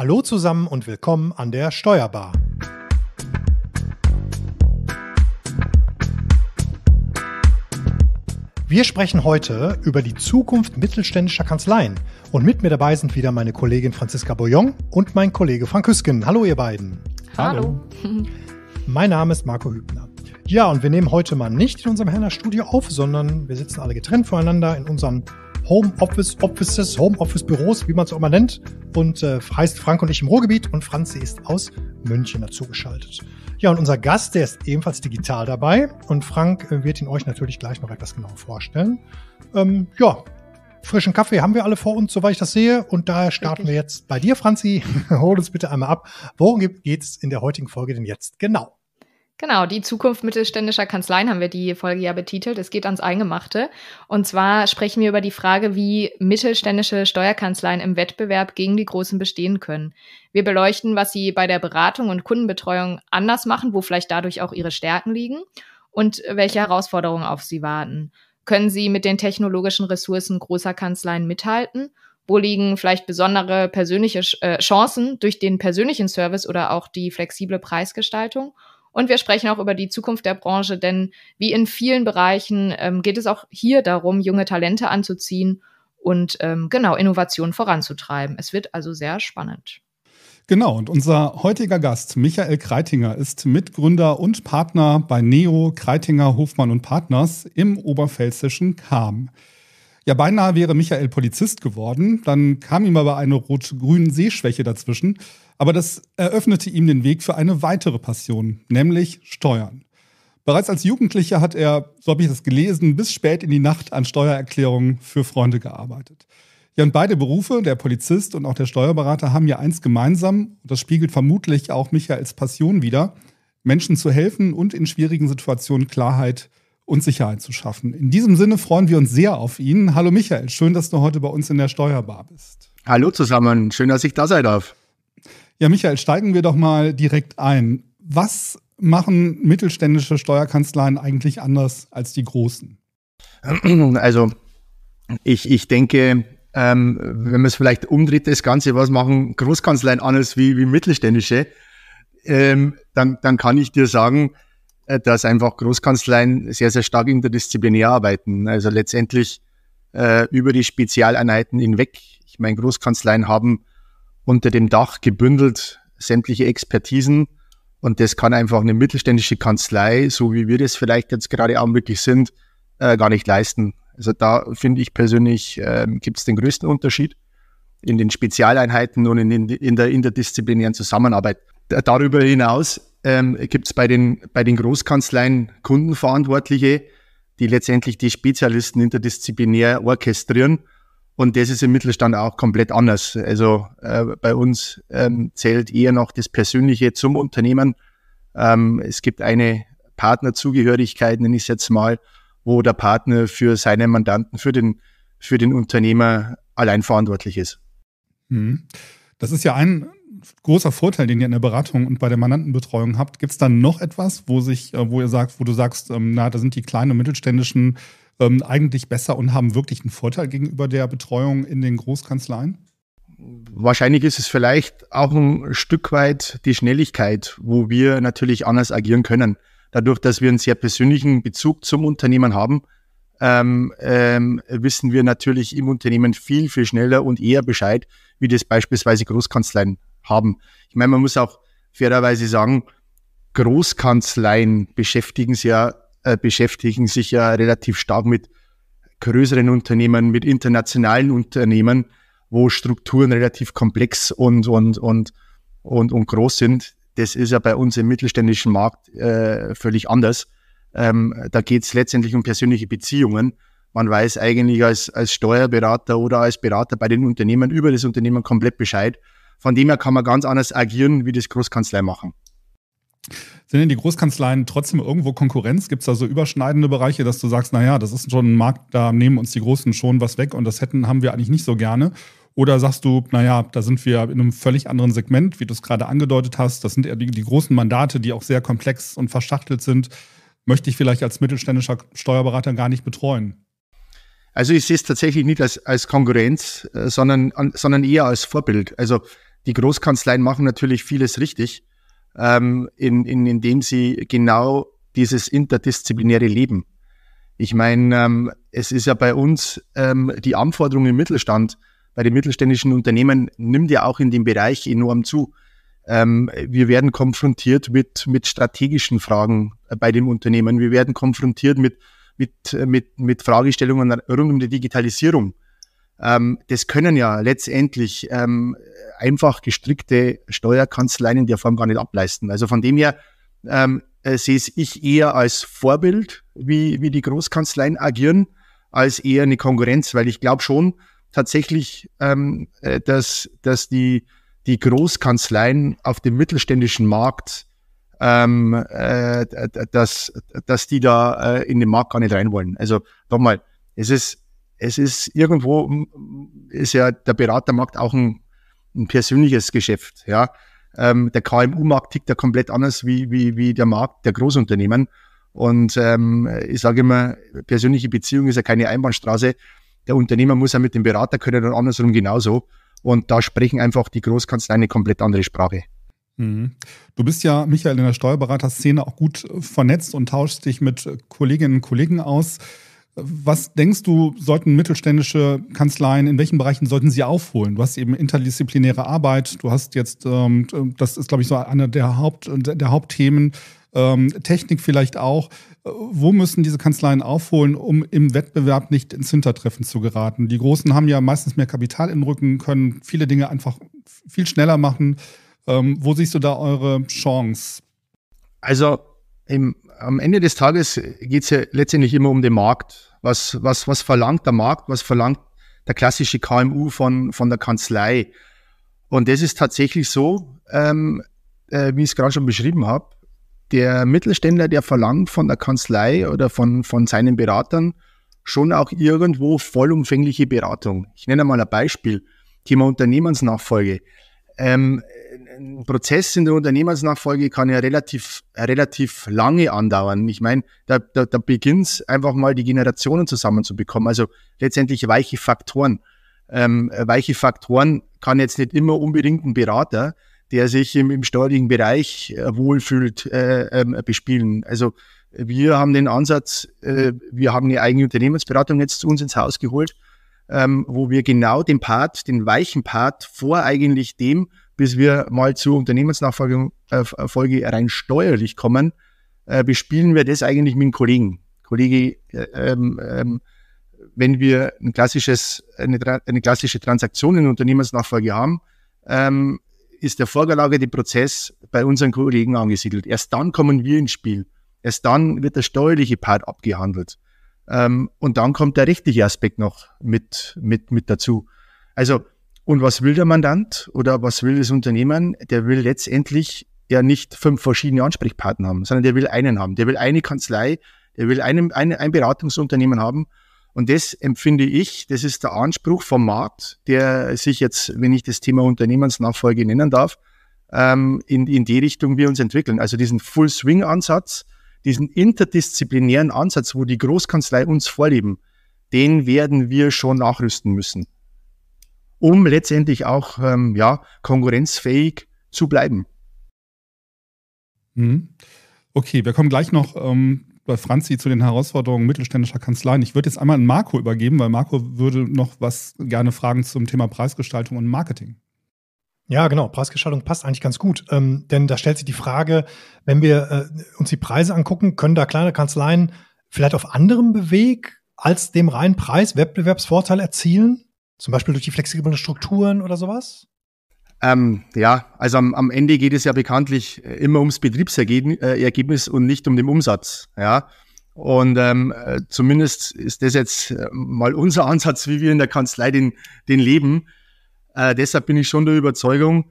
Hallo zusammen und willkommen an der Steuerbar. Wir sprechen heute über die Zukunft mittelständischer Kanzleien. Und mit mir dabei sind wieder meine Kollegin Franziska Boyon und mein Kollege Frank Hüsken. Hallo, ihr beiden. Hallo. Hallo. Mein Name ist Marco Hübner. Ja, und wir nehmen heute mal nicht in unserem Herner Studio auf, sondern wir sitzen alle getrennt voneinander in unserem Homeoffice Offices, Homeoffice Büros, wie man es auch immer nennt. Und äh, heißt Frank und ich im Ruhrgebiet und Franzi ist aus München dazugeschaltet. Ja, und unser Gast, der ist ebenfalls digital dabei und Frank äh, wird ihn euch natürlich gleich noch etwas genauer vorstellen. Ähm, ja, frischen Kaffee haben wir alle vor uns, soweit ich das sehe. Und daher starten Richtig. wir jetzt bei dir, Franzi. Hol uns bitte einmal ab. Worum geht's in der heutigen Folge denn jetzt genau? Genau, die Zukunft mittelständischer Kanzleien haben wir die Folge ja betitelt. Es geht ans Eingemachte. Und zwar sprechen wir über die Frage, wie mittelständische Steuerkanzleien im Wettbewerb gegen die Großen bestehen können. Wir beleuchten, was sie bei der Beratung und Kundenbetreuung anders machen, wo vielleicht dadurch auch ihre Stärken liegen und welche Herausforderungen auf sie warten. Können sie mit den technologischen Ressourcen großer Kanzleien mithalten? Wo liegen vielleicht besondere persönliche äh, Chancen durch den persönlichen Service oder auch die flexible Preisgestaltung? Und wir sprechen auch über die Zukunft der Branche, denn wie in vielen Bereichen ähm, geht es auch hier darum, junge Talente anzuziehen und ähm, genau Innovationen voranzutreiben. Es wird also sehr spannend. Genau, und unser heutiger Gast, Michael Kreitinger, ist Mitgründer und Partner bei Neo Kreitinger Hofmann und Partners im oberpfälzischen Kam. Ja, beinahe wäre Michael Polizist geworden. Dann kam ihm aber eine rot-grüne Sehschwäche dazwischen. Aber das eröffnete ihm den Weg für eine weitere Passion, nämlich Steuern. Bereits als Jugendlicher hat er, so habe ich das gelesen, bis spät in die Nacht an Steuererklärungen für Freunde gearbeitet. Ja, und beide Berufe, der Polizist und auch der Steuerberater, haben ja eins gemeinsam, und das spiegelt vermutlich auch Michaels Passion wider, Menschen zu helfen und in schwierigen Situationen Klarheit zu und Sicherheit zu schaffen. In diesem Sinne freuen wir uns sehr auf ihn. Hallo Michael, schön, dass du heute bei uns in der Steuerbar bist. Hallo zusammen, schön, dass ich da sein darf. Ja, Michael, steigen wir doch mal direkt ein. Was machen mittelständische Steuerkanzleien eigentlich anders als die großen? Also ich, ich denke, ähm, wenn man es vielleicht umdreht, das Ganze, was machen Großkanzleien anders wie, wie mittelständische, ähm, dann, dann kann ich dir sagen, äh, dass einfach Großkanzleien sehr, sehr stark interdisziplinär arbeiten. Also letztendlich äh, über die Spezialeinheiten hinweg. Ich meine, Großkanzleien haben unter dem Dach gebündelt sämtliche Expertisen und das kann einfach eine mittelständische Kanzlei, so wie wir das vielleicht jetzt gerade augenblicklich sind, äh, gar nicht leisten. Also da finde ich persönlich, äh, gibt es den größten Unterschied in den Spezialeinheiten und in, in, in der interdisziplinären Zusammenarbeit. Darüber hinaus ähm, gibt es bei den, bei den Großkanzleien Kundenverantwortliche, die letztendlich die Spezialisten interdisziplinär orchestrieren. Und das ist im Mittelstand auch komplett anders. Also äh, bei uns ähm, zählt eher noch das Persönliche zum Unternehmen. Ähm, es gibt eine Partnerzugehörigkeit, nenne ich es jetzt mal, wo der Partner für seinen Mandanten, für den, für den Unternehmer allein verantwortlich ist. Mhm. Das ist ja ein großer Vorteil, den ihr in der Beratung und bei der Mandantenbetreuung habt. Gibt es da noch etwas, wo sich, äh, wo ihr sagt, wo du sagst, ähm, na, da sind die kleinen und mittelständischen ähm, eigentlich besser und haben wirklich einen Vorteil gegenüber der Betreuung in den Großkanzleien? Wahrscheinlich ist es vielleicht auch ein Stück weit die Schnelligkeit, wo wir natürlich anders agieren können. Dadurch, dass wir einen sehr persönlichen Bezug zum Unternehmen haben, ähm, ähm, wissen wir natürlich im Unternehmen viel, viel schneller und eher Bescheid, wie das beispielsweise Großkanzleien haben. Ich meine, man muss auch fairerweise sagen, Großkanzleien beschäftigen sich ja, äh, beschäftigen sich ja relativ stark mit größeren Unternehmen, mit internationalen Unternehmen, wo Strukturen relativ komplex und, und, und, und, und groß sind. Das ist ja bei uns im mittelständischen Markt äh, völlig anders. Ähm, da geht es letztendlich um persönliche Beziehungen. Man weiß eigentlich als, als Steuerberater oder als Berater bei den Unternehmen über das Unternehmen komplett Bescheid von dem her kann man ganz anders agieren, wie das Großkanzlei machen. Sind denn die Großkanzleien trotzdem irgendwo Konkurrenz? Gibt es da so überschneidende Bereiche, dass du sagst, naja, das ist schon ein Markt, da nehmen uns die Großen schon was weg und das hätten, haben wir eigentlich nicht so gerne? Oder sagst du, naja, da sind wir in einem völlig anderen Segment, wie du es gerade angedeutet hast. Das sind die, die großen Mandate, die auch sehr komplex und verschachtelt sind. Möchte ich vielleicht als mittelständischer Steuerberater gar nicht betreuen? Also ich sehe es tatsächlich nicht als, als Konkurrenz, äh, sondern, sondern eher als Vorbild. Also die Großkanzleien machen natürlich vieles richtig, ähm, in, in, indem sie genau dieses interdisziplinäre Leben. Ich meine, ähm, es ist ja bei uns ähm, die Anforderung im Mittelstand, bei den mittelständischen Unternehmen nimmt ja auch in dem Bereich enorm zu. Ähm, wir werden konfrontiert mit, mit strategischen Fragen äh, bei dem Unternehmen. Wir werden konfrontiert mit, mit, äh, mit, mit Fragestellungen rund um die Digitalisierung. Ähm, das können ja letztendlich ähm, einfach gestrickte Steuerkanzleien in der Form gar nicht ableisten. Also von dem her ähm, äh, sehe ich eher als Vorbild, wie, wie die Großkanzleien agieren, als eher eine Konkurrenz, weil ich glaube schon tatsächlich, ähm, äh, dass, dass die, die Großkanzleien auf dem mittelständischen Markt ähm, äh, dass, dass die da äh, in den Markt gar nicht rein wollen. Also nochmal, es ist, es ist irgendwo, ist ja der Beratermarkt auch ein ein persönliches Geschäft. Ja. Ähm, der KMU-Markt tickt ja komplett anders wie, wie, wie der Markt der Großunternehmen. Und ähm, ich sage immer, persönliche Beziehung ist ja keine Einbahnstraße. Der Unternehmer muss ja mit dem Berater können und andersrum genauso. Und da sprechen einfach die Großkanzleien eine komplett andere Sprache. Mhm. Du bist ja, Michael, in der Steuerberaterszene auch gut vernetzt und tauschst dich mit Kolleginnen und Kollegen aus. Was denkst du, sollten mittelständische Kanzleien, in welchen Bereichen sollten sie aufholen? Du hast eben interdisziplinäre Arbeit, du hast jetzt, ähm, das ist, glaube ich, so einer der, Haupt, der Hauptthemen, ähm, Technik vielleicht auch. Wo müssen diese Kanzleien aufholen, um im Wettbewerb nicht ins Hintertreffen zu geraten? Die Großen haben ja meistens mehr Kapital im Rücken, können viele Dinge einfach viel schneller machen. Ähm, wo siehst du da eure Chance? Also im am Ende des Tages geht es ja letztendlich immer um den Markt. Was, was, was verlangt der Markt? Was verlangt der klassische KMU von, von der Kanzlei? Und das ist tatsächlich so, ähm, äh, wie ich es gerade schon beschrieben habe. Der Mittelständler, der verlangt von der Kanzlei oder von, von seinen Beratern schon auch irgendwo vollumfängliche Beratung. Ich nenne mal ein Beispiel: Thema Unternehmensnachfolge. Ähm, ein Prozess in der Unternehmensnachfolge kann ja relativ, relativ lange andauern. Ich meine, da, da, da beginnt es einfach mal, die Generationen zusammenzubekommen. Also letztendlich weiche Faktoren. Ähm, weiche Faktoren kann jetzt nicht immer unbedingt ein Berater, der sich im, im steuerlichen Bereich äh, wohlfühlt, äh, äh, bespielen. Also wir haben den Ansatz, äh, wir haben eine eigene Unternehmensberatung jetzt zu uns ins Haus geholt ähm, wo wir genau den Part, den weichen Part vor eigentlich dem, bis wir mal zur Unternehmensnachfolge äh, rein steuerlich kommen, äh, bespielen wir das eigentlich mit den Kollegen. Kollege, äh, ähm, ähm, wenn wir ein klassisches, eine, eine klassische Transaktion in Unternehmensnachfolge haben, ähm, ist der vorgelagerte Prozess bei unseren Kollegen angesiedelt. Erst dann kommen wir ins Spiel. Erst dann wird der steuerliche Part abgehandelt. Ähm, und dann kommt der rechtliche Aspekt noch mit, mit, mit dazu. Also, und was will der Mandant oder was will das Unternehmen? Der will letztendlich ja nicht fünf verschiedene Ansprechpartner haben, sondern der will einen haben. Der will eine Kanzlei, der will einen, ein, ein Beratungsunternehmen haben. Und das empfinde ich, das ist der Anspruch vom Markt, der sich jetzt, wenn ich das Thema Unternehmensnachfolge nennen darf, ähm, in, in die Richtung wir uns entwickeln. Also diesen Full-Swing-Ansatz, diesen interdisziplinären Ansatz, wo die Großkanzlei uns vorleben, den werden wir schon nachrüsten müssen, um letztendlich auch ähm, ja, konkurrenzfähig zu bleiben. Mhm. Okay, wir kommen gleich noch ähm, bei Franzi zu den Herausforderungen mittelständischer Kanzleien. Ich würde jetzt einmal an Marco übergeben, weil Marco würde noch was gerne fragen zum Thema Preisgestaltung und Marketing. Ja, genau. Preisgestaltung passt eigentlich ganz gut. Ähm, denn da stellt sich die Frage, wenn wir äh, uns die Preise angucken, können da kleine Kanzleien vielleicht auf anderem Beweg als dem reinen Preis Wettbewerbsvorteil erzielen? Zum Beispiel durch die flexiblen Strukturen oder sowas? Ähm, ja, also am, am, Ende geht es ja bekanntlich äh, immer ums Betriebsergebnis äh, und nicht um den Umsatz. Ja. Und ähm, äh, zumindest ist das jetzt mal unser Ansatz, wie wir in der Kanzlei den, den leben. Äh, deshalb bin ich schon der Überzeugung,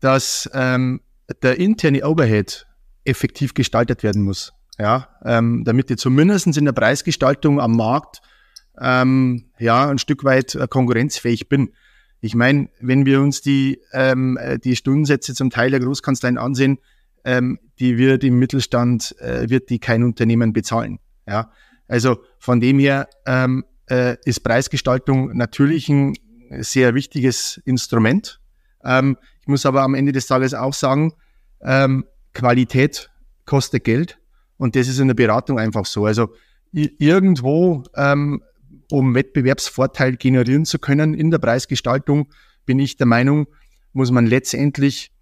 dass ähm, der interne Overhead effektiv gestaltet werden muss. Ja, ähm, damit ihr zumindest in der Preisgestaltung am Markt ähm, ja, ein Stück weit äh, konkurrenzfähig bin. Ich meine, wenn wir uns die, ähm, äh, die Stundensätze zum Teil der Großkanzleien ansehen, ähm, die wird im Mittelstand, äh, wird die kein Unternehmen bezahlen. Ja? Also von dem her ähm, äh, ist Preisgestaltung natürlich ein sehr wichtiges Instrument. Ähm, ich muss aber am Ende des Tages auch sagen, ähm, Qualität kostet Geld und das ist in der Beratung einfach so. Also irgendwo, ähm, um Wettbewerbsvorteil generieren zu können in der Preisgestaltung, bin ich der Meinung, muss man letztendlich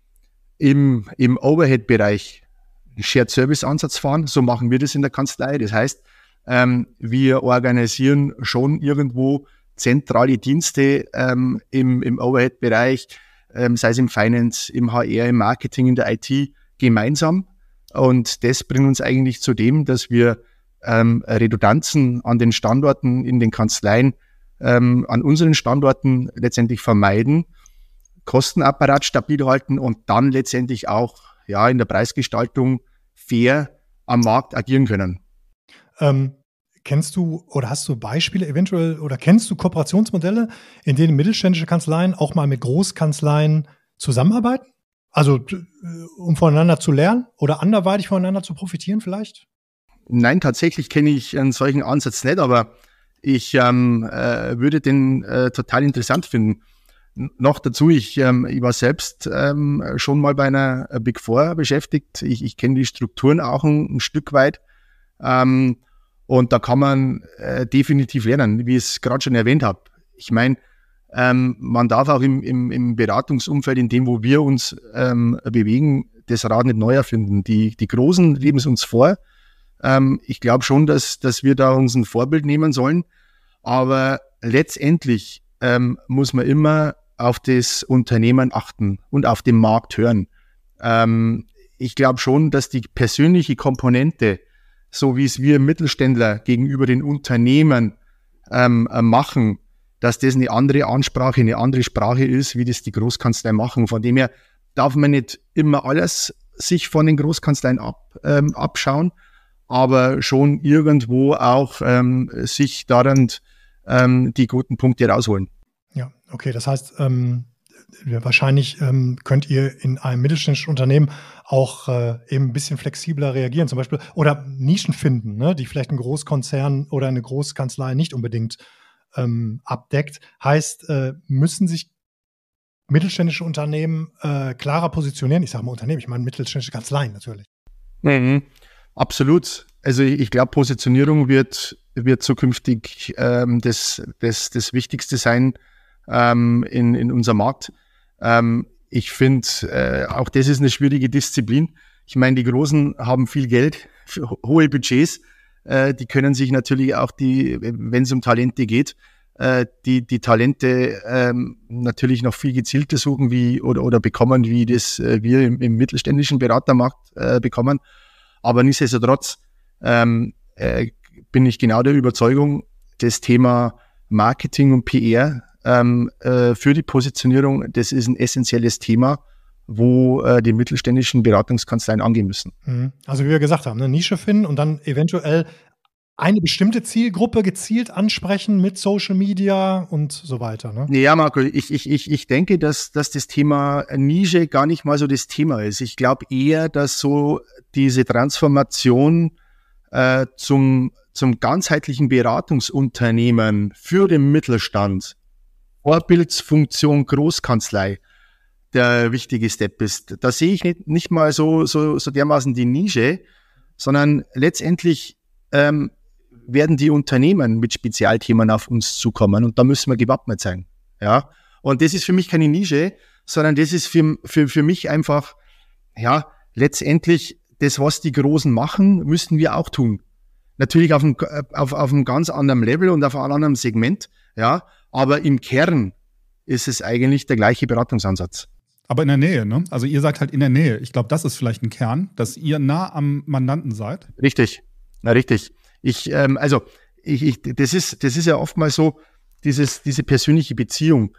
im, im Overhead-Bereich einen Shared Service Ansatz fahren. So machen wir das in der Kanzlei. Das heißt, ähm, wir organisieren schon irgendwo zentrale Dienste ähm, im, im Overhead-Bereich, ähm, sei es im Finance, im HR, im Marketing, in der IT, gemeinsam. Und das bringt uns eigentlich zu dem, dass wir ähm, Redundanzen an den Standorten in den Kanzleien, ähm, an unseren Standorten letztendlich vermeiden, Kostenapparat stabil halten und dann letztendlich auch ja, in der Preisgestaltung fair am Markt agieren können. Ähm, Kennst du oder hast du Beispiele eventuell oder kennst du Kooperationsmodelle, in denen mittelständische Kanzleien auch mal mit Großkanzleien zusammenarbeiten? Also äh, um voneinander zu lernen oder anderweitig voneinander zu profitieren vielleicht? Nein, tatsächlich kenne ich einen solchen Ansatz nicht, aber ich ähm, äh, würde den äh, total interessant finden. noch dazu, ich, ähm, ich war selbst ähm, schon mal bei einer äh, Big Four beschäftigt. Ich, ich kenne die Strukturen auch ein, ein Stück weit. Ähm, und da kann man äh, definitiv lernen, wie ich es gerade schon erwähnt habe. Ich meine, ähm, man darf auch im, im, im, Beratungsumfeld, in dem, wo wir uns ähm, bewegen, das Rad nicht neu erfinden. Die, die Großen leben es uns vor. Ähm, ich glaube schon, dass, dass wir da uns ein Vorbild nehmen sollen. Aber letztendlich ähm, muss man immer auf das Unternehmen achten und auf den Markt hören. Ähm, ich glaube schon, dass die persönliche Komponente so wie es wir Mittelständler gegenüber den Unternehmen ähm, äh, machen, dass das eine andere Ansprache, eine andere Sprache ist, wie das die Großkanzlei machen. Von dem her darf man nicht immer alles sich von den Großkanzleien ab, ähm, abschauen, aber schon irgendwo auch ähm, sich daran ähm, die guten Punkte rausholen. Ja, okay, das heißt, ähm, wahrscheinlich ähm, könnt ihr in einem mittelständischen Unternehmen auch äh, eben ein bisschen flexibler reagieren, zum Beispiel, oder Nischen finden, ne, die vielleicht ein Großkonzern oder eine Großkanzlei nicht unbedingt ähm, abdeckt. Heißt, äh, müssen sich mittelständische Unternehmen äh, klarer positionieren? Ich sage mal Unternehmen, ich meine mittelständische Kanzleien natürlich. Mhm, absolut. Also ich, ich glaube, Positionierung wird, wird zukünftig ähm, das, das, das Wichtigste sein ähm, in, in unserem Markt. Ähm, ich finde, äh, auch das ist eine schwierige Disziplin. Ich meine, die Großen haben viel Geld, hohe Budgets. Äh, die können sich natürlich auch die, wenn es um Talente geht, äh, die, die Talente ähm, natürlich noch viel gezielter suchen wie, oder, oder bekommen, wie das äh, wir im, im, mittelständischen Beratermarkt äh, bekommen. Aber nichtsdestotrotz ähm, äh, bin ich genau der Überzeugung, das Thema Marketing und PR ähm, äh, für die Positionierung, das ist ein essentielles Thema, wo äh, die mittelständischen Beratungskanzleien angehen müssen. Mhm. Also wie wir gesagt haben, eine Nische finden und dann eventuell eine bestimmte Zielgruppe gezielt ansprechen mit Social Media und so weiter. Ne? Ja, Marco, ich, ich, ich, ich denke, dass, dass das Thema Nische gar nicht mal so das Thema ist. Ich glaube eher, dass so diese Transformation äh, zum, zum ganzheitlichen Beratungsunternehmen für den Mittelstand Vorbildsfunktion Großkanzlei der wichtige Step ist. Da sehe ich nicht, nicht mal so, so, so dermaßen die Nische, sondern letztendlich ähm, werden die Unternehmen mit Spezialthemen auf uns zukommen und da müssen wir gewappnet sein. Ja? Und das ist für mich keine Nische, sondern das ist für, für, für mich einfach, ja, letztendlich das, was die Großen machen, müssen wir auch tun. Natürlich auf einem, auf, auf einem ganz anderen Level und auf einem anderen Segment, ja, aber im Kern ist es eigentlich der gleiche Beratungsansatz. Aber in der Nähe, ne? Also ihr sagt halt in der Nähe. Ich glaube, das ist vielleicht ein Kern, dass ihr nah am Mandanten seid. Richtig, na richtig. Ich, ähm, also ich, ich, das ist, das ist ja oftmals so, dieses, diese persönliche Beziehung,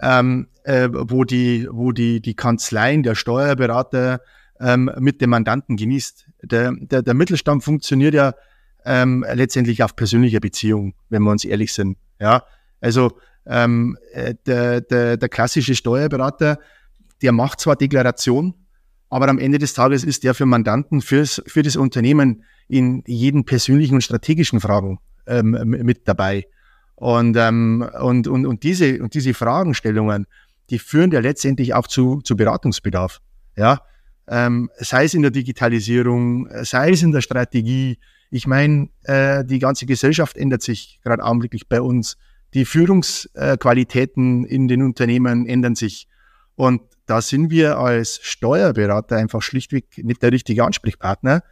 ähm, äh, wo die, wo die, die Kanzleien, der Steuerberater ähm, mit dem Mandanten genießt. Der, der, der Mittelstand funktioniert ja ähm, letztendlich auf persönlicher Beziehung, wenn wir uns ehrlich sind. Ja, also ähm, äh, der, der, der klassische Steuerberater, der macht zwar Deklaration, aber am Ende des Tages ist der für Mandanten, fürs, für das Unternehmen in jeden persönlichen und strategischen Fragen ähm, mit dabei. Und, ähm, und, und, und, diese, und diese Fragestellungen, die führen ja letztendlich auch zu, zu Beratungsbedarf. Ja? Ähm, sei es in der Digitalisierung, sei es in der Strategie. Ich meine, äh, die ganze Gesellschaft ändert sich gerade augenblicklich bei uns die Führungsqualitäten äh, in den Unternehmen ändern sich. Und da sind wir als Steuerberater einfach schlichtweg nicht der richtige Ansprechpartner.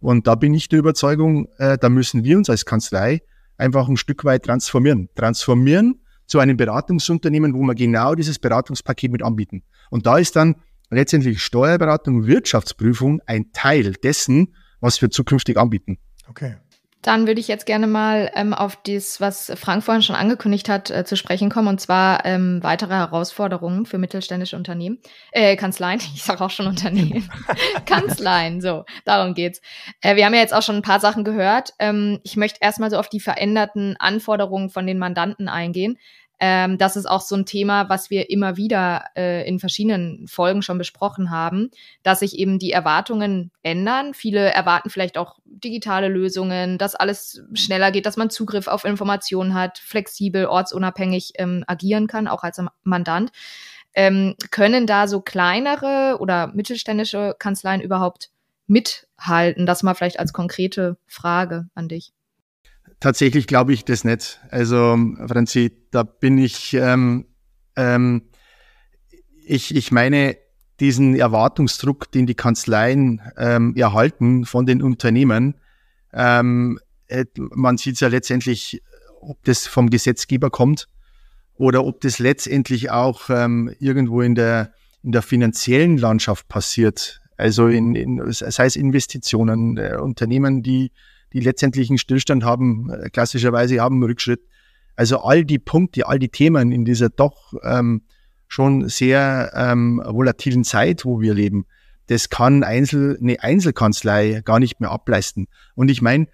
Und da bin ich der Überzeugung, äh, da müssen wir uns als Kanzlei einfach ein Stück weit transformieren. Transformieren zu einem Beratungsunternehmen, wo wir genau dieses Beratungspaket mit anbieten. Und da ist dann letztendlich Steuerberatung, Wirtschaftsprüfung ein Teil dessen, was wir zukünftig anbieten. Okay. Dann würde ich jetzt gerne mal ähm, auf das, was Frank vorhin schon angekündigt hat, äh, zu sprechen kommen, und zwar ähm, weitere Herausforderungen für mittelständische Unternehmen, äh, Kanzleien, ich sage auch schon Unternehmen, Kanzleien, so, darum geht's. Äh, wir haben ja jetzt auch schon ein paar Sachen gehört. Ähm, ich möchte erstmal so auf die veränderten Anforderungen von den Mandanten eingehen. Ähm, das ist auch so ein Thema, was wir immer wieder äh, in verschiedenen Folgen schon besprochen haben, dass sich eben die Erwartungen ändern. Viele erwarten vielleicht auch digitale Lösungen, dass alles schneller geht, dass man Zugriff auf Informationen hat, flexibel, ortsunabhängig ähm, agieren kann, auch als Mandant. Ähm, können da so kleinere oder mittelständische Kanzleien überhaupt mithalten? Das mal vielleicht als konkrete Frage an dich tatsächlich glaube ich das nicht. Also, Franzi, da bin ich, ähm, ähm, ich, ich meine, diesen Erwartungsdruck, den die Kanzleien ähm, erhalten von den Unternehmen, ähm, äh, man sieht ja letztendlich, ob das vom Gesetzgeber kommt oder ob das letztendlich auch ähm, irgendwo in der, in der finanziellen Landschaft passiert. Also in, in sei es Investitionen, äh, Unternehmen, die die letztendlich einen Stillstand haben, äh, klassischerweise haben einen Rückschritt. Also all die Punkte, all die Themen in dieser doch ähm, schon sehr ähm, volatilen Zeit, wo wir leben, das kann Einzel, eine Einzelkanzlei gar nicht mehr ableisten. Und ich meine,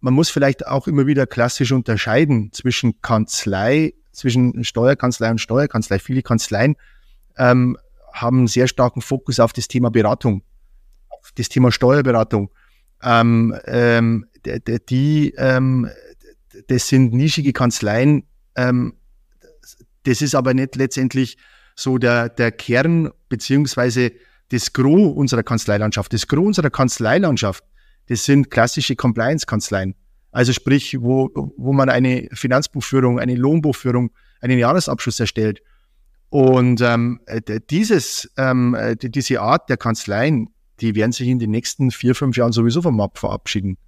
man muss vielleicht auch immer wieder klassisch unterscheiden zwischen Kanzlei, zwischen Steuerkanzlei und Steuerkanzlei. Viele Kanzleien ähm, haben einen sehr starken Fokus auf das Thema Beratung, auf das Thema Steuerberatung. Ähm, ähm, die, ähm, das sind nischige Kanzleien. Ähm, das ist aber nicht letztendlich so der, der Kern beziehungsweise das Gros unserer Kanzleilandschaft. Das Gros unserer Kanzleilandschaft, das sind klassische Compliance-Kanzleien. Also sprich, wo, wo man eine Finanzbuchführung, eine Lohnbuchführung, einen Jahresabschluss erstellt. Und ähm, dieses, ähm, diese Art der Kanzleien, die werden sich in den nächsten vier, fünf Jahren sowieso vom Markt verabschieden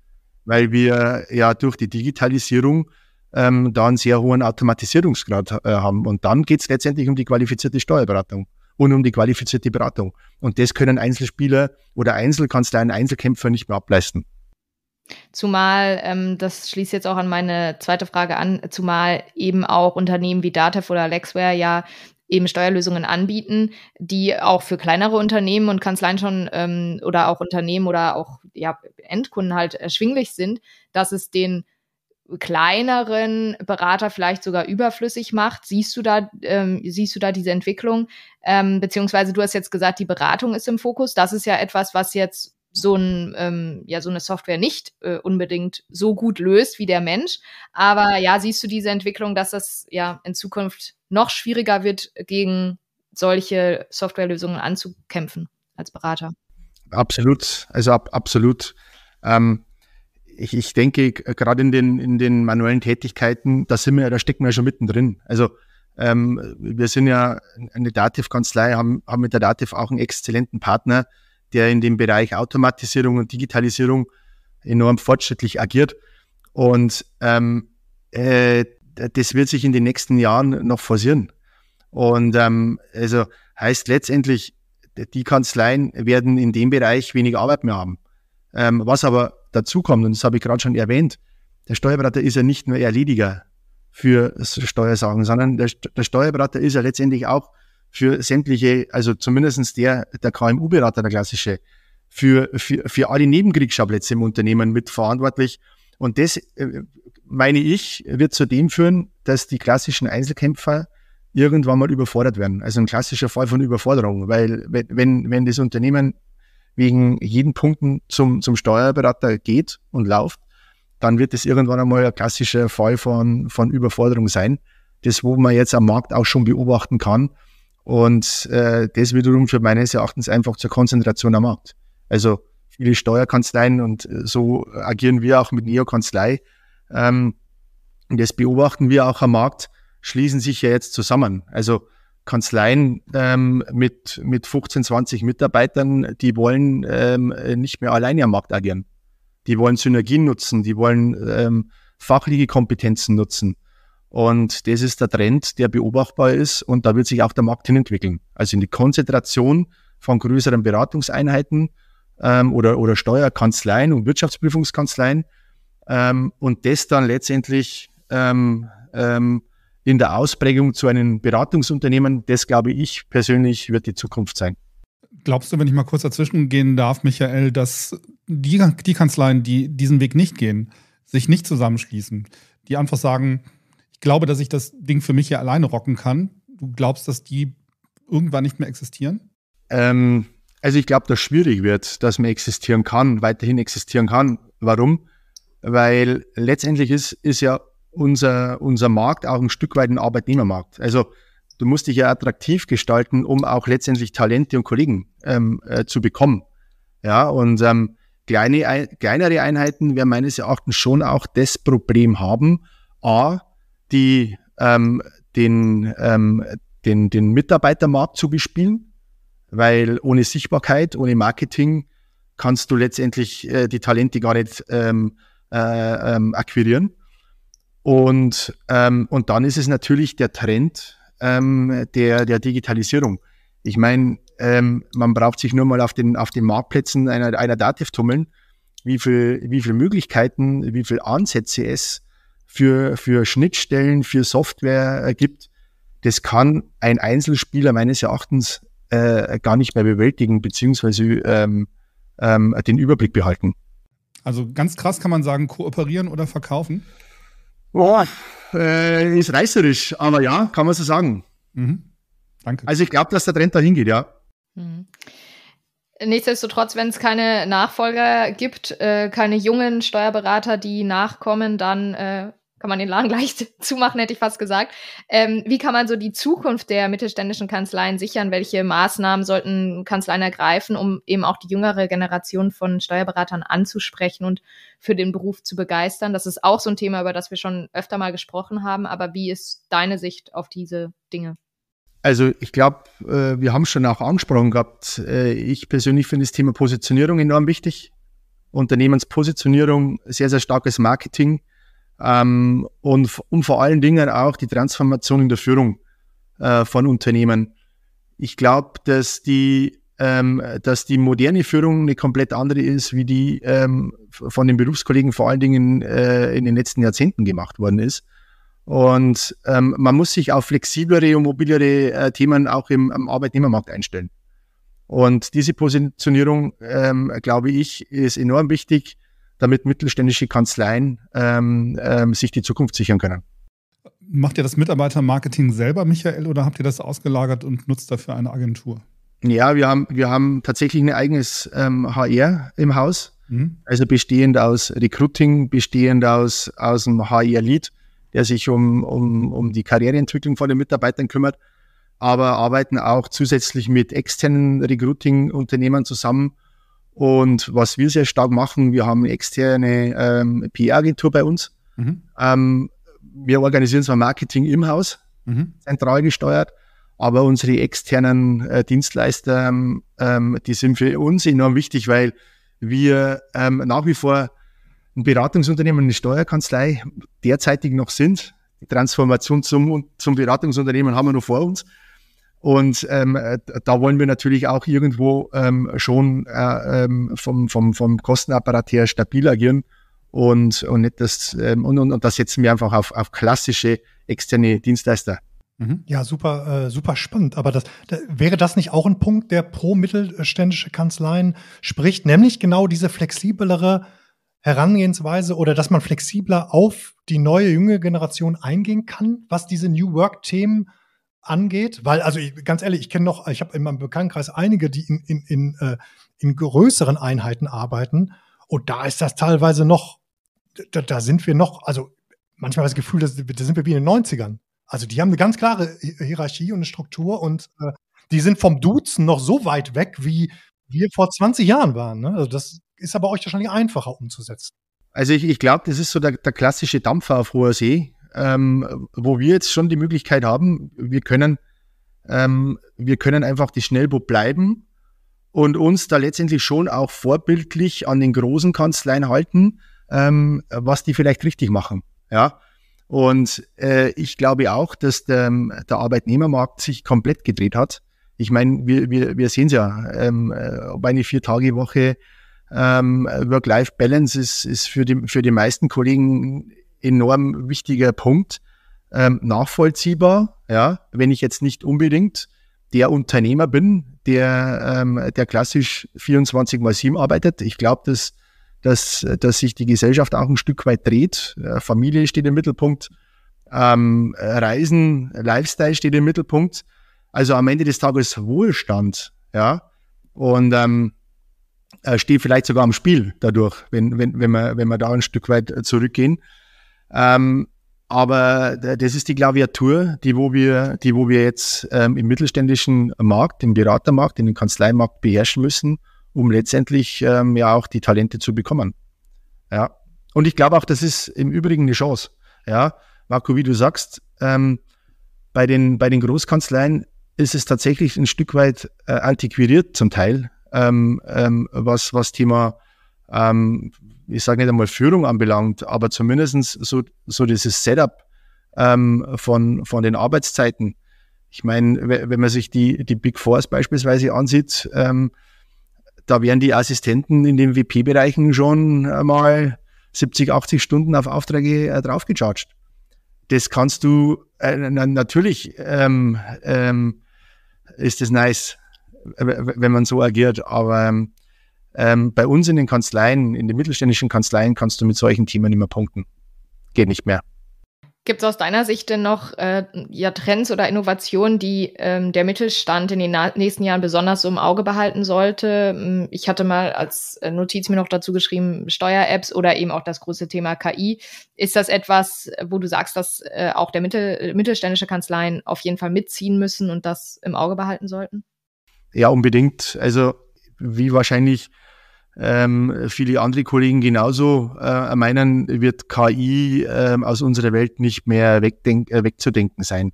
weil wir ja durch die Digitalisierung ähm, da einen sehr hohen Automatisierungsgrad äh, haben. Und dann geht es letztendlich um die qualifizierte Steuerberatung und um die qualifizierte Beratung. Und das können Einzelspieler oder Einzelkanzleien, Einzelkämpfer nicht mehr ableisten. Zumal, ähm, das schließt jetzt auch an meine zweite Frage an, zumal eben auch Unternehmen wie Datev oder Lexware ja eben Steuerlösungen anbieten, die auch für kleinere Unternehmen und Kanzleien schon ähm, oder auch Unternehmen oder auch ja, Endkunden halt erschwinglich sind, dass es den kleineren Berater vielleicht sogar überflüssig macht. Siehst du da, ähm, siehst du da diese Entwicklung? Ähm, beziehungsweise du hast jetzt gesagt, die Beratung ist im Fokus. Das ist ja etwas, was jetzt so, ein, ähm, ja, so eine Software nicht äh, unbedingt so gut löst wie der Mensch. Aber ja, siehst du diese Entwicklung, dass das ja in Zukunft noch schwieriger wird, gegen solche Softwarelösungen anzukämpfen als Berater? Absolut, also ab, absolut. Ähm, ich, ich denke, gerade in den, in den manuellen Tätigkeiten, da sind wir, da stecken wir schon mittendrin. Also ähm, wir sind ja eine Dativ-Kanzlei, haben, haben mit der Dativ auch einen exzellenten Partner, der in dem Bereich Automatisierung und Digitalisierung enorm fortschrittlich agiert. Und ähm, äh, das wird sich in den nächsten Jahren noch forcieren. Und ähm, also heißt letztendlich, die Kanzleien werden in dem Bereich wenig Arbeit mehr haben. Ähm, was aber dazu kommt, und das habe ich gerade schon erwähnt, der Steuerberater ist ja nicht nur Erlediger für Steuersagen, sondern der, der Steuerberater ist ja letztendlich auch für sämtliche, also zumindestens der, der KMU-Berater, der klassische, für, für, für alle Nebenkriegsschauplätze im Unternehmen mitverantwortlich. Und das, äh, meine ich, wird zu dem führen, dass die klassischen Einzelkämpfer irgendwann mal überfordert werden. Also ein klassischer Fall von Überforderung, weil wenn, wenn das Unternehmen wegen jeden Punkten zum, zum Steuerberater geht und läuft, dann wird es irgendwann einmal ein klassischer Fall von, von Überforderung sein. Das, wo man jetzt am Markt auch schon beobachten kann, und äh, das wiederum für meines Erachtens einfach zur Konzentration am Markt. Also viele Steuerkanzleien und äh, so agieren wir auch mit Neokanzlei. Ähm, das beobachten wir auch am Markt, schließen sich ja jetzt zusammen. Also Kanzleien ähm, mit, mit 15, 20 Mitarbeitern, die wollen ähm, nicht mehr alleine am Markt agieren. Die wollen Synergien nutzen, die wollen ähm, fachliche Kompetenzen nutzen. Und das ist der Trend, der beobachtbar ist und da wird sich auch der Markt hin entwickeln. Also in die Konzentration von größeren Beratungseinheiten ähm, oder, oder Steuerkanzleien und Wirtschaftsprüfungskanzleien ähm, und das dann letztendlich ähm, ähm, in der Ausprägung zu einem Beratungsunternehmen, das glaube ich persönlich wird die Zukunft sein. Glaubst du, wenn ich mal kurz dazwischen gehen darf, Michael, dass die, die Kanzleien, die diesen Weg nicht gehen, sich nicht zusammenschließen, die einfach sagen, glaube, dass ich das Ding für mich hier alleine rocken kann. Du glaubst, dass die irgendwann nicht mehr existieren? Ähm, also ich glaube, dass schwierig wird, dass man existieren kann, weiterhin existieren kann. Warum? Weil letztendlich ist, ist ja unser, unser Markt auch ein Stück weit ein Arbeitnehmermarkt. Also du musst dich ja attraktiv gestalten, um auch letztendlich Talente und Kollegen ähm, äh, zu bekommen. Ja, und ähm, kleine, kleinere Einheiten werden meines Erachtens schon auch das Problem haben, a, die ähm, den, ähm, den, den Mitarbeitermarkt zu bespielen, weil ohne Sichtbarkeit, ohne Marketing kannst du letztendlich äh, die Talente gar nicht ähm, äh, ähm, akquirieren. Und, ähm, und dann ist es natürlich der Trend ähm, der, der Digitalisierung. Ich meine, ähm, man braucht sich nur mal auf den, auf den Marktplätzen einer, einer Dativ tummeln, wie viel, wie viel Möglichkeiten, wie viel Ansätze es für, für Schnittstellen, für Software äh, gibt, das kann ein Einzelspieler meines Erachtens äh, gar nicht mehr bewältigen, beziehungsweise ähm, ähm, den Überblick behalten. Also ganz krass kann man sagen, kooperieren oder verkaufen? Boah, äh, ist reißerisch, aber ja, kann man so sagen. Mhm. Danke. Also ich glaube, dass der Trend dahin geht, ja. Mhm. Nichtsdestotrotz, wenn es keine Nachfolger gibt, äh, keine jungen Steuerberater, die nachkommen, dann äh, kann man den Laden gleich zumachen, hätte ich fast gesagt. Ähm, wie kann man so die Zukunft der mittelständischen Kanzleien sichern? Welche Maßnahmen sollten Kanzleien ergreifen, um eben auch die jüngere Generation von Steuerberatern anzusprechen und für den Beruf zu begeistern? Das ist auch so ein Thema, über das wir schon öfter mal gesprochen haben. Aber wie ist deine Sicht auf diese Dinge? Also ich glaube, äh, wir haben es schon auch angesprochen gehabt. Äh, ich persönlich finde das Thema Positionierung enorm wichtig. Unternehmenspositionierung, sehr, sehr starkes Marketing ähm, und um vor allen Dingen auch die Transformation in der Führung äh, von Unternehmen. Ich glaube, dass die ähm, dass die moderne Führung eine komplett andere ist, wie die ähm, von den Berufskollegen vor allen Dingen äh, in den letzten Jahrzehnten gemacht worden ist. Und ähm, man muss sich auf flexiblere und mobilere äh, Themen auch im, im, Arbeitnehmermarkt einstellen. Und diese Positionierung, ähm, glaube ich, ist enorm wichtig, damit mittelständische Kanzleien ähm, ähm, sich die Zukunft sichern können. Macht ihr das Mitarbeitermarketing selber, Michael, oder habt ihr das ausgelagert und nutzt dafür eine Agentur? Ja, wir haben, wir haben tatsächlich ein eigenes ähm, HR im Haus. Mhm. Also bestehend aus Recruiting, bestehend aus, aus einem HR-Lead, der sich um, um, um die Karriereentwicklung von den Mitarbeitern kümmert. Aber arbeiten auch zusätzlich mit externen Recruiting-Unternehmen zusammen, und was wir sehr stark machen, wir haben eine externe ähm, PR-Agentur bei uns. Mhm. Ähm, wir organisieren zwar Marketing im Haus, mhm. zentral gesteuert, aber unsere externen äh, Dienstleister, ähm, ähm die sind für uns enorm wichtig, weil wir ähm, nach wie vor ein Beratungsunternehmen, eine Steuerkanzlei derzeitig noch sind. Die Transformation zum, zum Beratungsunternehmen haben wir noch vor uns. Und ähm, äh, da wollen wir natürlich auch irgendwo ähm, schon äh, ähm, vom, vom, vom Kostenapparat her stabil agieren und, und, nicht das, ähm, und, und, und das setzen wir einfach auf, auf klassische externe Dienstleister. Mhm. Ja, super, äh, super spannend. Aber das, wäre das nicht auch ein Punkt, der pro mittelständische Kanzleien spricht, nämlich genau diese flexiblere Herangehensweise oder dass man flexibler auf die neue junge Generation eingehen kann, was diese New Work-Themen angeht, weil, also ich, ganz ehrlich, ich kenne noch, ich habe in meinem Bekanntenkreis einige, die in, in, in, äh, in größeren Einheiten arbeiten und da ist das teilweise noch, da, da sind wir noch, also manchmal das Gefühl, dass, da sind wir wie in den 90ern. Also die haben eine ganz klare Hierarchie und eine Struktur und äh, die sind vom Duzen noch so weit weg, wie wir vor 20 Jahren waren. Ne? Also das ist aber euch wahrscheinlich einfacher umzusetzen. Also ich, ich glaube, das ist so der, der klassische Dampfer auf hoher See ähm, wo wir jetzt schon die Möglichkeit haben, wir können, ähm, wir können einfach die Schnellboot bleiben und uns da letztendlich schon auch vorbildlich an den großen Kanzleien halten, ähm, was die vielleicht richtig machen. Ja. Und äh, ich glaube auch, dass der, der, Arbeitnehmermarkt sich komplett gedreht hat. Ich meine, wir, wir, wir sehen es ja, ähm, äh, ob eine Vier-Tage-Woche, ähm, Work-Life-Balance ist, ist für, die, für die meisten Kollegen enorm wichtiger Punkt. Ähm, nachvollziehbar, ja, wenn ich jetzt nicht unbedingt der Unternehmer bin, der, ähm, der klassisch 24 mal 7 arbeitet. Ich glaube, dass, dass, dass sich die Gesellschaft auch ein Stück weit dreht. Äh, Familie steht im Mittelpunkt, ähm, Reisen, Lifestyle steht im Mittelpunkt. Also am Ende des Tages Wohlstand, ja. Und ähm, äh, steht vielleicht sogar am Spiel dadurch, wenn, wenn, wenn, wir, wenn wir da ein Stück weit äh, zurückgehen. Ähm, aber das ist die Klaviatur, die wo wir, die wo wir jetzt ähm, im mittelständischen Markt, im Beratermarkt, in den Kanzleimarkt beherrschen müssen, um letztendlich ähm, ja auch die Talente zu bekommen. Ja. Und ich glaube auch, das ist im Übrigen eine Chance. Ja, Marco, wie du sagst, ähm, bei den bei den Großkanzleien ist es tatsächlich ein Stück weit äh, antiquiriert zum Teil, ähm, ähm, was was Thema ähm, ich sage nicht einmal Führung anbelangt, aber zumindestens so, so dieses Setup ähm, von, von den Arbeitszeiten. Ich meine, wenn man sich die, die Big Fours beispielsweise ansieht, ähm, da werden die Assistenten in den WP-Bereichen schon mal 70, 80 Stunden auf Aufträge äh, draufgecharged. Das kannst du, äh, natürlich ähm, ähm, ist das nice, wenn man so agiert, aber ähm, ähm, bei uns in den Kanzleien, in den mittelständischen Kanzleien, kannst du mit solchen Themen immer punkten. Geht nicht mehr. Gibt es aus deiner Sicht denn noch äh, ja, Trends oder Innovationen, die ähm, der Mittelstand in den nächsten Jahren besonders so im Auge behalten sollte? Hm, ich hatte mal als äh, Notiz mir noch dazu geschrieben, Steuer-Apps oder eben auch das große Thema KI. Ist das etwas, wo du sagst, dass äh, auch der Mittel mittelständische Kanzleien auf jeden Fall mitziehen müssen und das im Auge behalten sollten? Ja, unbedingt. Also wie wahrscheinlich ähm, viele andere Kollegen genauso äh, meinen, wird KI äh, aus unserer Welt nicht mehr äh, wegzudenken sein.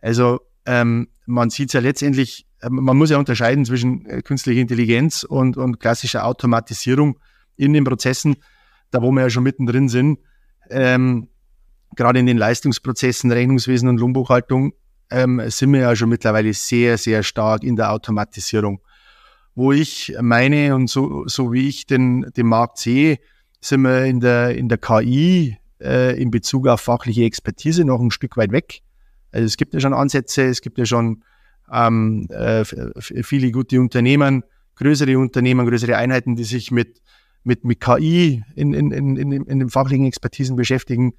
Also ähm, man sieht ja letztendlich, ähm, man muss ja unterscheiden zwischen äh, künstlicher Intelligenz und, und klassischer Automatisierung in den Prozessen, da wo wir ja schon mittendrin sind. Ähm, gerade in den Leistungsprozessen, Rechnungswesen und Lohnbuchhaltung ähm, sind wir ja schon mittlerweile sehr, sehr stark in der Automatisierung wo ich meine und so, so wie ich den, den Markt sehe, sind wir in der, in der KI äh, in Bezug auf fachliche Expertise noch ein Stück weit weg. Also es gibt ja schon Ansätze, es gibt ja schon ähm, äh, viele gute Unternehmen, größere Unternehmen, größere Einheiten, die sich mit, mit, mit KI in, in, in, in, in den fachlichen Expertisen beschäftigen.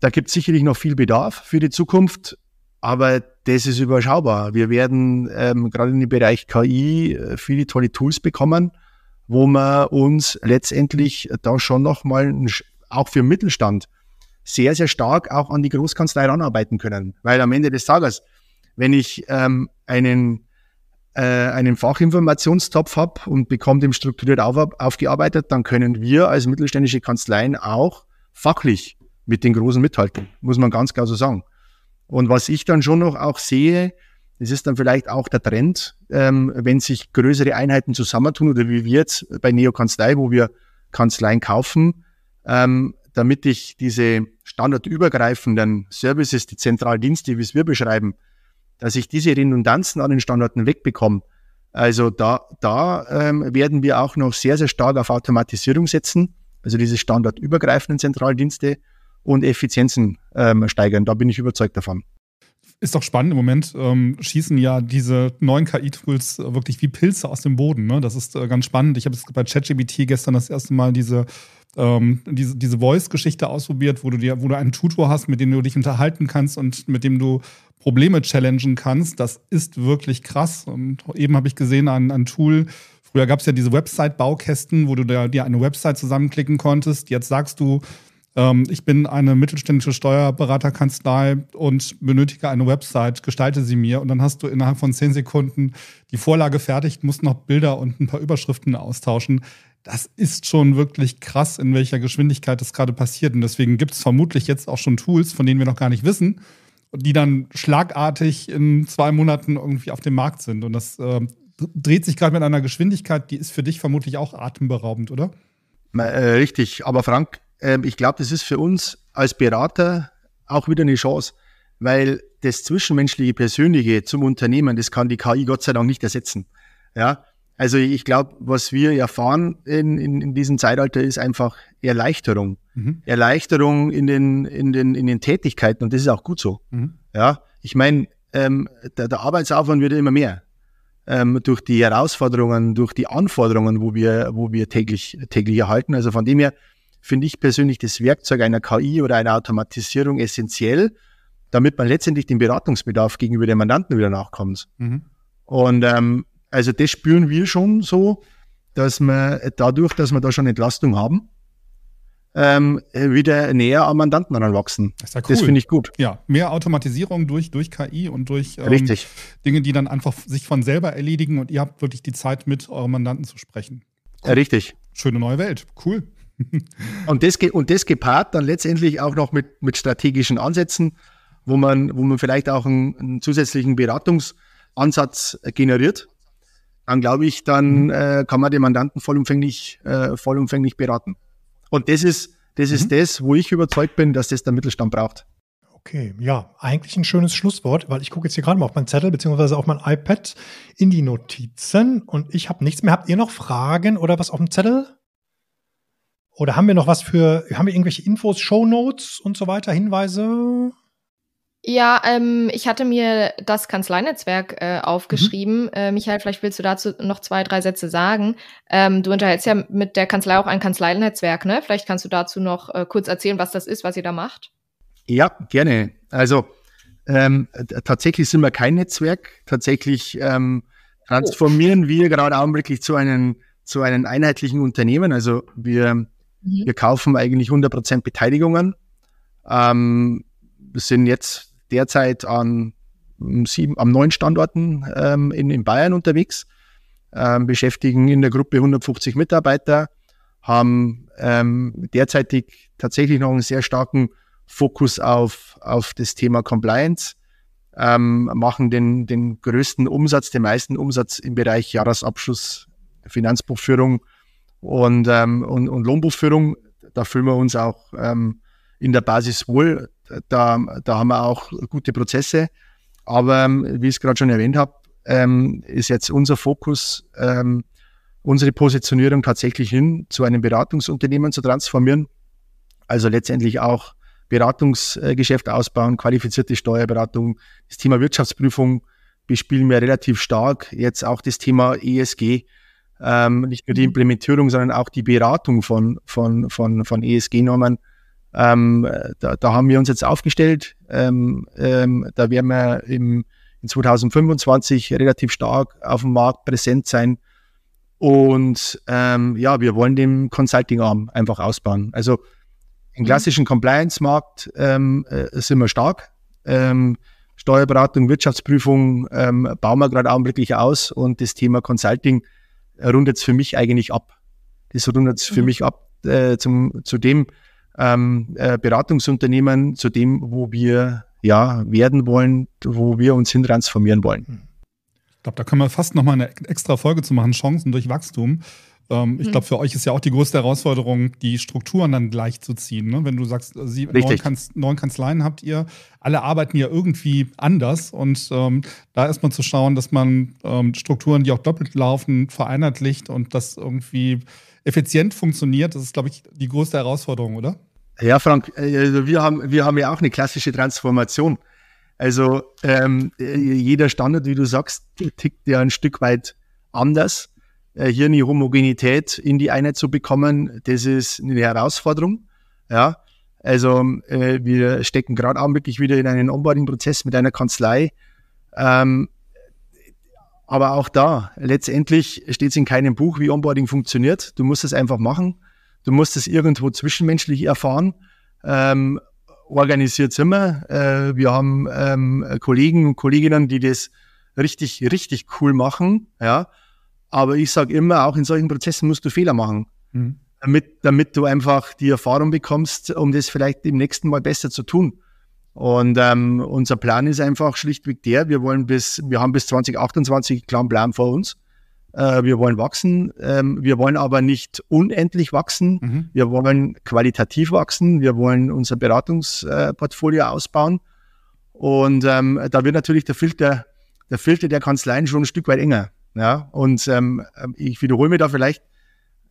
Da gibt es sicherlich noch viel Bedarf für die Zukunft. Aber das ist überschaubar. Wir werden ähm, gerade dem Bereich KI äh, viele tolle Tools bekommen, wo wir uns letztendlich da schon nochmal, auch für Mittelstand, sehr, sehr stark auch an die Großkanzlei ranarbeiten können. Weil am Ende des Tages, wenn ich ähm, einen, äh, einen Fachinformationstopf habe und bekomme den strukturiert auf, aufgearbeitet, dann können wir als mittelständische Kanzleien auch fachlich mit den Großen mithalten, muss man ganz klar so sagen. Und was ich dann schon noch auch sehe, es ist dann vielleicht auch der Trend, ähm, wenn sich größere Einheiten zusammentun oder wie wir jetzt bei Neo Kanzlei, wo wir Kanzleien kaufen, ähm, damit ich diese standardübergreifenden Services, die Zentraldienste, wie es wir beschreiben, dass ich diese Redundanzen an den Standorten wegbekomme. Also da, da ähm, werden wir auch noch sehr, sehr stark auf Automatisierung setzen, also diese standardübergreifenden Zentraldienste und Effizienzen ähm, steigern. Da bin ich überzeugt davon. Ist doch spannend im Moment. Ähm, schießen ja diese neuen KI-Tools äh, wirklich wie Pilze aus dem Boden. Ne? Das ist äh, ganz spannend. Ich habe jetzt bei ChatGPT gestern das erste Mal diese ähm, diese, diese Voice-Geschichte ausprobiert, wo du dir, wo du einen Tutor hast, mit dem du dich unterhalten kannst und mit dem du Probleme challengen kannst. Das ist wirklich krass. Und eben habe ich gesehen, ein, ein Tool, früher gab es ja diese Website-Baukästen, wo du dir eine Website zusammenklicken konntest. Jetzt sagst du, ähm, ich bin eine mittelständische Steuerberaterkanzlei und benötige eine Website, gestalte sie mir und dann hast du innerhalb von zehn Sekunden die Vorlage fertig, musst noch Bilder und ein paar Überschriften austauschen. Das ist schon wirklich krass, in welcher Geschwindigkeit das gerade passiert. Und deswegen gibt es vermutlich jetzt auch schon Tools, von denen wir noch gar nicht wissen, die dann schlagartig in zwei Monaten irgendwie auf dem Markt sind. Und das äh, dreht sich gerade mit einer Geschwindigkeit, die ist für dich vermutlich auch atemberaubend, oder? Äh, richtig, aber Frank, ähm, ich glaube, das ist für uns als Berater auch wieder eine Chance, weil das zwischenmenschliche Persönliche zum Unternehmen, das kann die KI Gott sei Dank nicht ersetzen. Ja, also ich glaube, was wir erfahren in, in, in, diesem Zeitalter ist einfach Erleichterung. Mhm. Erleichterung in den, in, den, in den Tätigkeiten und das ist auch gut so. Mhm. Ja, ich meine, ähm, der, der, Arbeitsaufwand wird immer mehr. Ähm, durch die Herausforderungen, durch die Anforderungen, wo wir, wo wir täglich, täglich erhalten. Also von dem her, finde ich persönlich das Werkzeug einer KI oder einer Automatisierung essentiell, damit man letztendlich dem Beratungsbedarf gegenüber dem Mandanten wieder nachkommt. Mhm. Und ähm, also das spüren wir schon so, dass wir dadurch, dass wir da schon Entlastung haben, ähm, wieder näher am Mandanten anwachsen. Das, ja cool. das finde ich gut. Ja, mehr Automatisierung durch, durch KI und durch ähm, Dinge, die dann einfach sich von selber erledigen und ihr habt wirklich die Zeit, mit eurem Mandanten zu sprechen. Cool. Richtig. Schöne neue Welt. Cool. und, das, und das gepaart dann letztendlich auch noch mit, mit strategischen Ansätzen, wo man, wo man vielleicht auch einen, einen zusätzlichen Beratungsansatz äh, generiert, dann glaube ich, dann mhm. äh, kann man den Mandanten vollumfänglich, äh, vollumfänglich beraten. Und das ist, das ist mhm. das, wo ich überzeugt bin, dass das der Mittelstand braucht. Okay, ja, eigentlich ein schönes Schlusswort, weil ich gucke jetzt hier gerade mal auf meinen Zettel bzw. auf mein iPad in die Notizen und ich habe nichts mehr. Habt ihr noch Fragen oder was auf dem Zettel? Oder haben wir noch was für, haben wir irgendwelche Infos, Show und so weiter, Hinweise? Ja, ähm, ich hatte mir das Kanzleinetzwerk äh, aufgeschrieben. Mhm. Äh, Michael, vielleicht willst du dazu noch zwei, drei Sätze sagen. Ähm, du unterhältst ja mit der Kanzlei auch ein Kanzleinetzwerk, ne? Vielleicht kannst du dazu noch äh, kurz erzählen, was das ist, was ihr da macht. Ja, gerne. Also ähm, tatsächlich sind wir kein Netzwerk. Tatsächlich ähm, transformieren oh. wir gerade augenblicklich zu einem zu einem einheitlichen Unternehmen. Also wir Mhm. Wir kaufen eigentlich 100% Beteiligungen. Ähm, wir sind jetzt derzeit an sieben, am neun Standorten ähm, in, in, Bayern unterwegs, ähm, beschäftigen in der Gruppe 150 Mitarbeiter, haben ähm, derzeitig tatsächlich noch einen sehr starken Fokus auf, auf das Thema Compliance, ähm, machen den, den größten Umsatz, den meisten Umsatz im Bereich Jahresabschluss, Finanzbuchführung und, ähm, und, und Lohnbuchführung, da fühlen wir uns auch ähm, in der Basis wohl. Da, da haben wir auch gute Prozesse. Aber ähm, wie ich es gerade schon erwähnt habe, ähm, ist jetzt unser Fokus, ähm, unsere Positionierung tatsächlich hin zu einem Beratungsunternehmen zu transformieren. Also letztendlich auch Beratungsgeschäft ausbauen, qualifizierte Steuerberatung. Das Thema Wirtschaftsprüfung bespielen wir relativ stark. Jetzt auch das Thema ESG ähm, nicht nur die Implementierung, sondern auch die Beratung von, von, von, von ESG-Normen. Ähm, da, da, haben wir uns jetzt aufgestellt. Ähm, ähm da werden wir im, in 2025 relativ stark auf dem Markt präsent sein. Und ähm, ja, wir wollen den Consulting-Arm einfach ausbauen. Also im mhm. klassischen Compliance-Markt ähm, äh, sind wir stark. Steuerberatung, Wirtschaftsprüfung bauen wir gerade augenblicklich aus und das Thema Consulting rundet es für mich eigentlich ab. Das rundet es mhm. für mich ab äh, zum, zu dem ähm, äh, Beratungsunternehmen, zu dem, wo wir ja werden wollen, wo wir uns hin transformieren wollen. Ich glaube, da können wir fast nochmal eine extra Folge zu machen, Chancen durch Wachstum. Ähm, ich hm. glaube, für euch ist ja auch die größte Herausforderung, die Strukturen dann gleich zu ziehen. Ne? Wenn du sagst, äh, sie, neun, Kanz, neun, Kanzleien habt ihr, alle arbeiten ja irgendwie anders. Und ähm, da erstmal zu schauen, dass man ähm, Strukturen, die auch doppelt laufen, vereinheitlicht und das irgendwie effizient funktioniert, das ist, glaube ich, die größte Herausforderung, oder? Ja, Frank, also wir, haben, wir haben ja auch eine klassische Transformation. Also ähm, äh, jeder Standard, wie du sagst, tickt ja ein Stück weit anders. Äh, hier eine Homogenität in die Einheit zu bekommen, das ist eine Herausforderung. Ja, also äh, wir stecken gerade auch wirklich wieder in einen Onboarding-Prozess mit einer Kanzlei. Ähm, aber auch da, letztendlich steht es in keinem Buch, wie Onboarding funktioniert. Du musst es einfach machen. Du musst es irgendwo zwischenmenschlich erfahren. Ähm, organisiert sind wir. Äh, wir haben ähm, Kollegen und Kolleginnen, die das richtig, richtig cool machen. Ja, aber ich sage immer, auch in solchen Prozessen musst du Fehler machen, mhm. damit, damit du einfach die Erfahrung bekommst, um das vielleicht im nächsten Mal besser zu tun. Und ähm, unser Plan ist einfach schlichtweg der, wir wollen bis, wir haben bis 2028 einen klaren Plan vor uns. Äh, wir wollen wachsen, ähm, wir wollen aber nicht unendlich wachsen, mhm. wir wollen qualitativ wachsen, wir wollen unser Beratungsportfolio äh, ausbauen. Und ähm, da wird natürlich der Filter, der Filter der Kanzleien schon ein Stück weit enger. Ja, und ähm, ähm, ich wiederhole mir da vielleicht,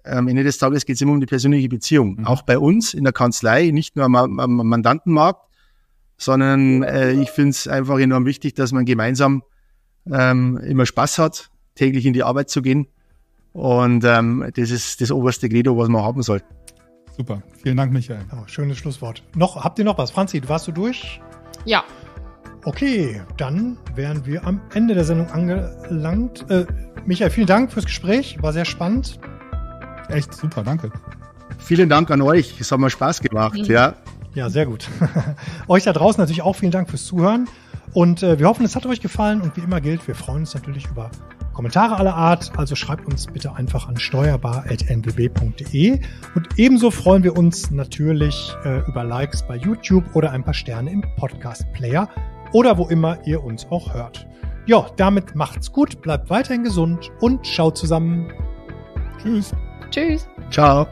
am ähm, Ende des Tages geht es immer um die persönliche Beziehung. Mhm. Auch bei uns in der Kanzlei, nicht nur am, am Mandantenmarkt, sondern äh, ich finde es einfach enorm wichtig, dass man gemeinsam ähm, immer Spaß hat, täglich in die Arbeit zu gehen. Und ähm, das ist das oberste Credo, was man haben soll. Super, vielen Dank, Michael. Ja, oh, schönes Schlusswort. Noch, habt ihr noch was? Franzi, warst du durch? Ja, Okay, dann wären wir am Ende der Sendung angelangt. Äh, Michael, vielen Dank fürs Gespräch. War sehr spannend. Echt super, danke. Vielen Dank an euch. Es hat mir Spaß gemacht. Mhm. Ja. ja, sehr gut. euch da draußen natürlich auch vielen Dank fürs Zuhören. Und äh, wir hoffen, es hat euch gefallen. Und wie immer gilt, wir freuen uns natürlich über Kommentare aller Art. Also schreibt uns bitte einfach an steuerbar.nbb.de. Und ebenso freuen wir uns natürlich äh, über Likes bei YouTube oder ein paar Sterne im Podcast-Player oder wo immer ihr uns auch hört. Ja, damit macht's gut, bleibt weiterhin gesund und ciao zusammen. Tschüss. Tschüss. Ciao.